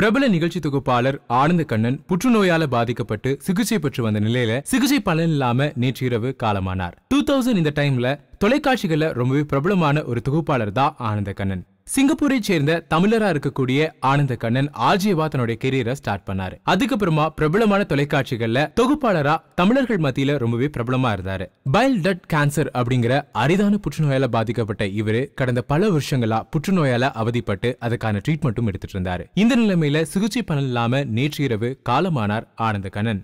பிரபல நிகழ்ச்சி தொகுப்பாளர் ஆனந்த கண்ணன் புற்றுநோயால பாதிக்கப்பட்டு சிகிச்சை பெற்று வந்த நிலையில சிகிச்சை பலன் இல்லாம நேற்று இரவு காலமானார் டூ தௌசண்ட் இந்த டைம்ல தொலைக்காட்சிகள்ல ரொம்பவே பிரபலமான ஒரு தொகுப்பாளர் தான் ஆனந்த கண்ணன் சிங்கப்பூரை சேர்ந்த தமிழரா இருக்கக்கூடிய ஆனந்த கண்ணன் ஆர்ஜேவா தன்னுடைய கெரியரை ஸ்டார்ட் பண்ணாரு அதுக்கப்புறமா பிரபலமான தொலைக்காட்சிகள்ல தொகுப்பாளரா தமிழர்கள் மத்தியில ரொம்பவே பிரபலமா இருந்தாரு பைல் டட் கேன்சர் அப்படிங்கிற அரிதான புற்றுநோயால பாதிக்கப்பட்ட இவரு கடந்த பல வருஷங்களா புற்றுநோயால அவதிப்பட்டு அதுக்கான ட்ரீட்மெண்ட்டும் எடுத்துட்டு இருந்தாரு இந்த நிலைமையில சிகிச்சை பலன் இல்லாம நேற்று இரவு காலமானார் ஆனந்த கண்ணன்